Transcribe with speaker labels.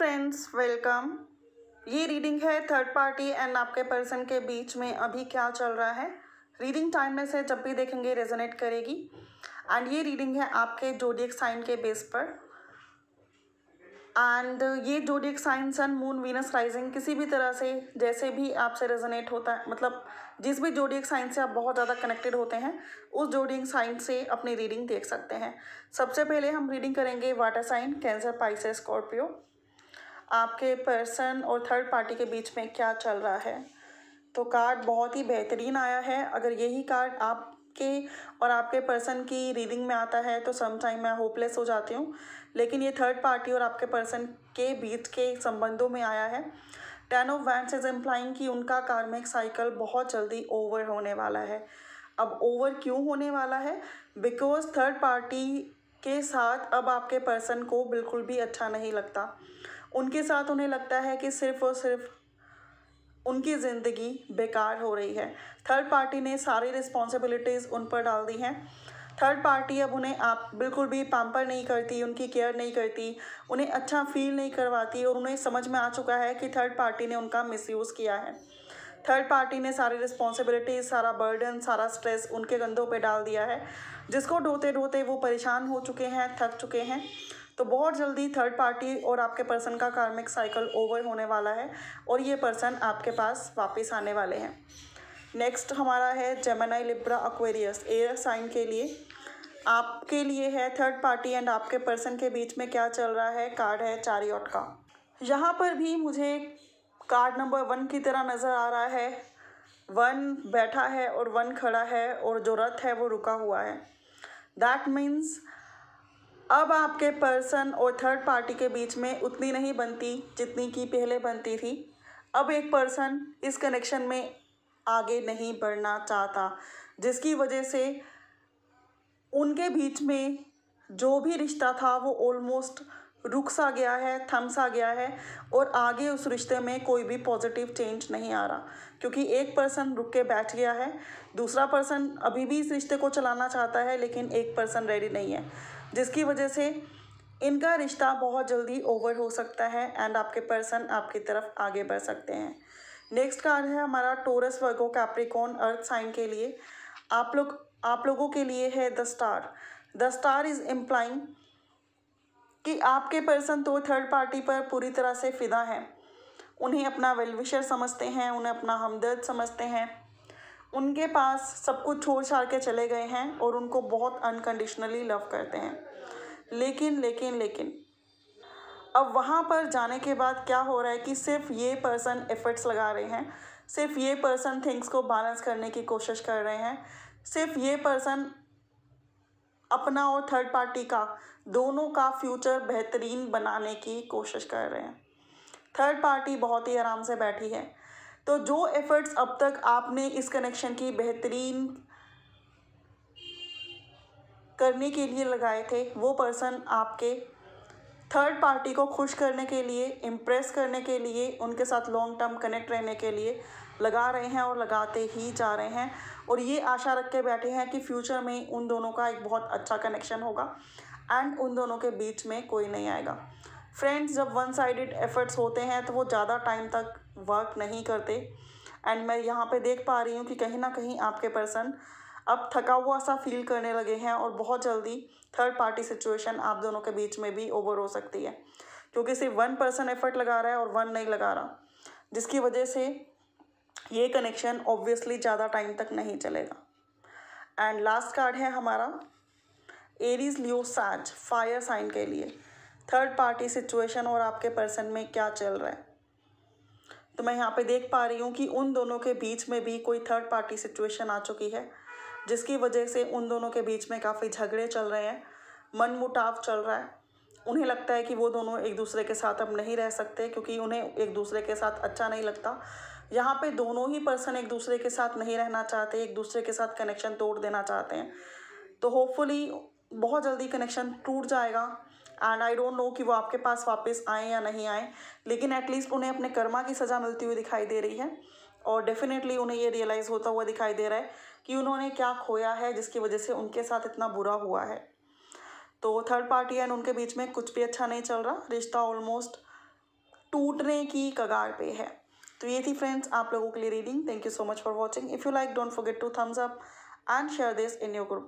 Speaker 1: friends welcome ये reading है third party and आपके पर्सन के बीच में अभी क्या चल रहा है रीडिंग टाइम में से जब भी देखेंगे रेजोनेट करेगी एंड ये रीडिंग है आपके जोडियक साइन के बेस पर एंड ये zodiac sign sun moon Venus rising किसी भी तरह से जैसे भी आपसे रेजोनेट होता है मतलब जिस भी जोडियक साइन से आप बहुत ज़्यादा कनेक्टेड होते हैं उस जोडियक साइन से अपनी रीडिंग देख सकते हैं सबसे पहले हम रीडिंग करेंगे water sign Cancer Pisces Scorpio आपके पर्सन और थर्ड पार्टी के बीच में क्या चल रहा है तो कार्ड बहुत ही बेहतरीन आया है अगर यही कार्ड आपके और आपके पर्सन की रीडिंग में आता है तो समटाइम मैं होपलेस हो जाती हूँ लेकिन ये थर्ड पार्टी और आपके पर्सन के बीच के संबंधों में आया है ten of wand is implying कि उनका कार्मिक साइकिल बहुत जल्दी ओवर होने वाला है अब ओवर क्यों होने वाला है बिकॉज थर्ड पार्टी के साथ अब आपके पर्सन को बिल्कुल भी अच्छा नहीं लगता उनके साथ उन्हें लगता है कि सिर्फ़ और सिर्फ उनकी ज़िंदगी बेकार हो रही है थर्ड पार्टी ने सारी रिस्पॉन्सिबिलिटीज़ उन पर डाल दी हैं थर्ड पार्टी अब उन्हें आप बिल्कुल भी पैम्पर नहीं करती उनकी केयर नहीं करती उन्हें अच्छा फील नहीं करवाती और उन्हें समझ में आ चुका है कि थर्ड पार्टी ने उनका मिसयूज़ किया है थर्ड पार्टी ने सारी रिस्पॉन्सिबिलिटीज सारा बर्डन सारा स्ट्रेस उनके कंधों पे डाल दिया है जिसको ढोते ढोते वो परेशान हो चुके हैं थक चुके हैं तो बहुत जल्दी थर्ड पार्टी और आपके पर्सन का कार्मिक साइकिल ओवर होने वाला है और ये पर्सन आपके पास वापस आने वाले हैं नेक्स्ट हमारा है Gemini Libra Aquarius air sign के लिए आपके लिए है थर्ड पार्टी एंड आपके पर्सन के बीच में क्या चल रहा है कार्ड है चारियोट का यहाँ पर भी मुझे कार्ड नंबर वन की तरह नज़र आ रहा है वन बैठा है और वन खड़ा है और जो रथ है वो रुका हुआ है दैट मीन्स अब आपके पर्सन और थर्ड पार्टी के बीच में उतनी नहीं बनती जितनी कि पहले बनती थी अब एक पर्सन इस कनेक्शन में आगे नहीं बढ़ना चाहता जिसकी वजह से उनके बीच में जो भी रिश्ता था वो ऑलमोस्ट रुक सा गया है थम सा गया है और आगे उस रिश्ते में कोई भी पॉजिटिव चेंज नहीं आ रहा क्योंकि एक पर्सन रुक के बैठ गया है दूसरा पर्सन अभी भी इस रिश्ते को चलाना चाहता है लेकिन एक पर्सन रेडी नहीं है जिसकी वजह से इनका रिश्ता बहुत जल्दी ओवर हो सकता है एंड आपके पर्सन आपकी तरफ आगे बढ़ सकते हैं नेक्स्ट कार्ड है हमारा Taurus Virgo Capricorn earth sign के लिए आप लोग आप लोगों के लिए है the star the star is implying कि आपके पर्सन तो थर्ड पार्टी पर पूरी तरह से फिदा हैं उन्हें अपना वेलविशर समझते हैं उन्हें अपना हमदर्द समझते हैं उनके पास सब कुछ छोड़ छाड़ के चले गए हैं और उनको बहुत अनकंडीशनली लव करते हैं लेकिन लेकिन लेकिन अब वहाँ पर जाने के बाद क्या हो रहा है कि सिर्फ ये पर्सन एफर्ट्स लगा रहे हैं सिर्फ ये पर्सन थिंग्स को बैलेंस करने की कोशिश कर रहे हैं सिर्फ ये पर्सन अपना और थर्ड पार्टी का दोनों का फ्यूचर बेहतरीन बनाने की कोशिश कर रहे हैं थर्ड पार्टी बहुत ही आराम से बैठी है तो जो एफर्ट्स अब तक आपने इस कनेक्शन की बेहतरीन करने के लिए लगाए थे वो पर्सन आपके थर्ड पार्टी को खुश करने के लिए इम्प्रेस करने के लिए उनके साथ लॉन्ग टर्म कनेक्ट रहने के लिए लगा रहे हैं और लगाते ही जा रहे हैं और ये आशा रख के बैठे हैं कि फ्यूचर में उन दोनों का एक बहुत अच्छा कनेक्शन होगा एंड उन दोनों के बीच में कोई नहीं आएगा फ्रेंड्स जब वन साइडेड एफर्ट्स होते हैं तो वो ज़्यादा टाइम तक वर्क नहीं करते एंड मैं यहाँ पे देख पा रही हूँ कि कहीं ना कहीं आपके पर्सन अब थका हुआ सा फील करने लगे हैं और बहुत जल्दी थर्ड पार्टी सिचुएशन आप दोनों के बीच में भी ओवर हो सकती है क्योंकि सिर्फ वन पर्सन एफर्ट लगा रहा है और वन नहीं लगा रहा जिसकी वजह से ये कनेक्शन ऑब्वियसली ज़्यादा टाइम तक नहीं चलेगा एंड लास्ट कार्ड है हमारा एरीज लियो सैज फायर साइन के लिए थर्ड पार्टी सिचुएशन और आपके पर्सन में क्या चल रहा है तो मैं यहाँ पे देख पा रही हूँ कि उन दोनों के बीच में भी कोई थर्ड पार्टी सिचुएशन आ चुकी है जिसकी वजह से उन दोनों के बीच में काफ़ी झगड़े चल रहे हैं मन मुटाव चल रहा है उन्हें लगता है कि वो दोनों एक दूसरे के साथ अब नहीं रह सकते क्योंकि उन्हें एक दूसरे के साथ अच्छा नहीं लगता यहाँ पे दोनों ही पर्सन एक दूसरे के साथ नहीं रहना चाहते एक दूसरे के साथ कनेक्शन तोड़ देना चाहते हैं तो होपफुली बहुत जल्दी कनेक्शन टूट जाएगा एंड आई डोंट नो कि वो आपके पास वापस आए या नहीं आए लेकिन एटलीस्ट उन्हें अपने कर्मा की सज़ा मिलती हुई दिखाई दे रही है और डेफिनेटली उन्हें ये रियलाइज़ होता हुआ दिखाई दे रहा है कि उन्होंने क्या खोया है जिसकी वजह से उनके साथ इतना बुरा हुआ है तो थर्ड पार्टी एंड उनके बीच में कुछ भी अच्छा नहीं चल रहा रिश्ता ऑलमोस्ट टूटने की कगार पे है तो ये थी फ्रेंड्स आप लोगों के लिए reading thank you so much for watching if you like don't forget to thumbs up and share this in your group